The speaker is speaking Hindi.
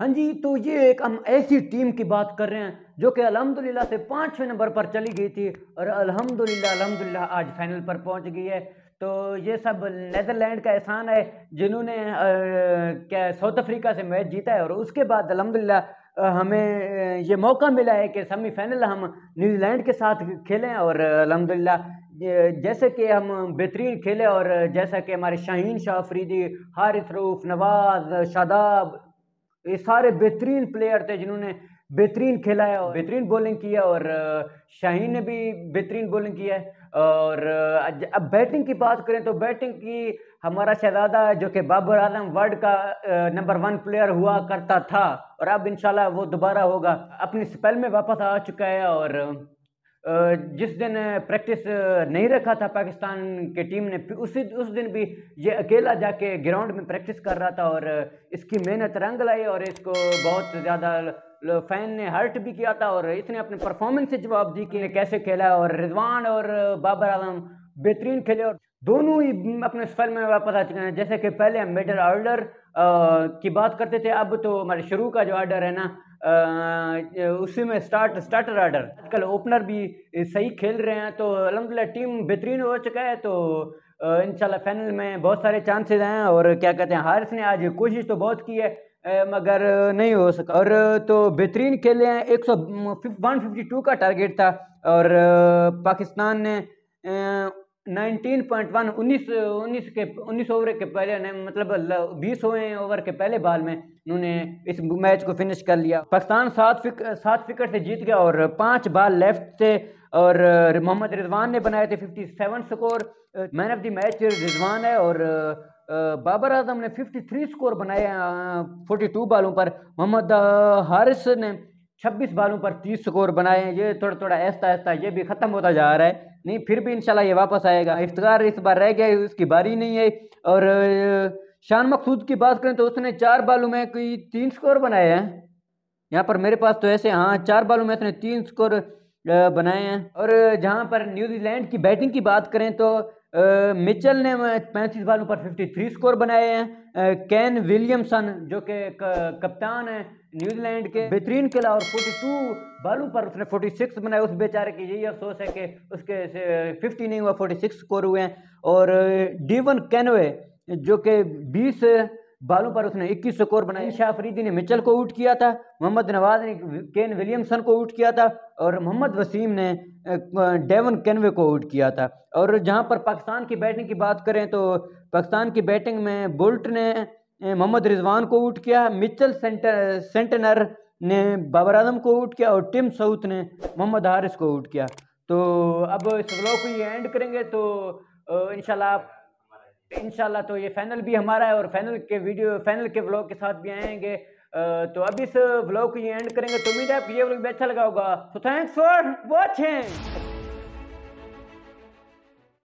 हाँ जी तो ये एक हम ऐसी टीम की बात कर रहे हैं जो कि अलहमदिल्ला से पाँचवें नंबर पर चली गई थी और अलहमदिल्ला अलहमदिल्ला आज फाइनल पर पहुंच गई है तो ये सब नदरलैंड का एहसान है जिन्होंने क्या साउथ अफ्रीका से मैच जीता है और उसके बाद अलहमदिल्ला हमें ये मौका मिला है कि सेमीफाइनल हम न्यूजीलैंड के साथ खेलें और अलहमदिल्ला जैसे कि हम बेहतरीन खेले और जैसा कि हमारे शाहीन शाह अफरीदी हारिफ रूफ नवाज शादाब ये सारे बेहतरीन प्लेयर थे जिन्होंने बेहतरीन खेला है और बेहतरीन बॉलिंग की है और शाहीन ने भी बेहतरीन बॉलिंग की है और अब बैटिंग की बात करें तो बैटिंग की हमारा शहजादा जो कि बाबर आजम वर्ल्ड का नंबर वन प्लेयर हुआ करता था और अब इंशाल्लाह वो दोबारा होगा अपनी स्पेल में वापस आ चुका है और जिस दिन प्रैक्टिस नहीं रखा था पाकिस्तान के टीम ने उसी उस दिन भी ये अकेला जाके ग्राउंड में प्रैक्टिस कर रहा था और इसकी मेहनत रंग लाई और इसको बहुत ज़्यादा फैन ने हर्ट भी किया था और इसने अपने परफॉर्मेंस से जवाब दी कि कैसे खेला और रिजवान और बाबर आलम बेहतरीन खेले और दोनों ही अपने सफर में वापस आ चुके हैं जैसे कि पहले हम मिडल ऑर्डर की बात करते थे अब तो हमारे शुरू का जो ऑर्डर है ना उसी में स्टार्ट स्टार्टर आर्डर आजकल ओपनर भी सही खेल रहे हैं तो अलहमदिल्ला टीम बेहतरीन हो चुका है तो इन फाइनल में बहुत सारे चांसेस हैं और क्या कहते हैं हारिस ने आज कोशिश तो बहुत की है मगर नहीं हो सका और तो बेहतरीन खेले हैं एक सौ वन फिफ्टी टू का टारगेट था और पाकिस्तान ने नाइनटीन पॉइंट वन उन्नीस उन्नीस के उन्नीस ओवर के पहले मतलब बीस ओवर के पहले बाल में उन्होंने इस मैच को फिनिश कर लिया पाकिस्तान सात फिक सात विकेट से जीत गया और पांच बाल लेफ्ट थे और मोहम्मद रिजवान ने बनाए थे fifty seven score man of the match Rizwan है और बाबर आजम ने फिफ्टी थ्री स्कोर बनाए फोर्टी टू बालों पर मोहम्मद हारिस ने छब्बीस बालों पर तीस स्कोर बनाए हैं ये थोड़ा थोड़ा ऐसा ऐसा ये भी ख़त्म होता जा रहा है नहीं फिर भी इंशाल्लाह ये वापस आएगा इफ्तार इस बार रह गया उसकी बारी नहीं है और शान मकसूद की बात करें तो उसने चार बालों में कोई तीन स्कोर बनाए हैं यहाँ पर मेरे पास तो ऐसे हाँ चार बालों में उसने तीन स्कोर बनाए हैं और जहां पर न्यूजीलैंड की बैटिंग की बात करें तो मिचल ने पैंतीस बालों पर 53 स्कोर बनाए हैं कैन विलियमसन जो कि कप्तान है न्यूजीलैंड के बेहतरीन किला और 42 बालों पर उसने 46 बनाए उस बेचारे की यही अफसोस है कि उसके 50 नहीं हुआ 46 स्कोर हुए हैं और डीवन कैनवे जो कि 20 बालों पर उसने 21 स्कोर बनाए शाह ने मिचल को आउट किया था मोहम्मद नवाज ने केन विलियमसन को आउट किया था और मोहम्मद वसीम ने डेवन कैनवे को आउट किया था और जहां पर पाकिस्तान की बैटिंग की बात करें तो पाकिस्तान की बैटिंग में बोल्ट ने मोहम्मद रिजवान को आउट किया मिचल सेंटर सेंटनर ने बाबर आजम को आउट किया और टिम साउथ ने मोहम्मद हारिस को आउट किया तो अब इस ब्लॉग को ये एंड करेंगे तो आप इन तो ये फैनल भी हमारा है और फैनल के वीडियो फैनल के ब्लॉग के साथ भी आएंगे तो अब इस ब्लॉग को ये एंड करेंगे तो उम्मीद है ये ब्लॉग भी अच्छा लगा होगा तो थैंक्स फॉर वॉचिंग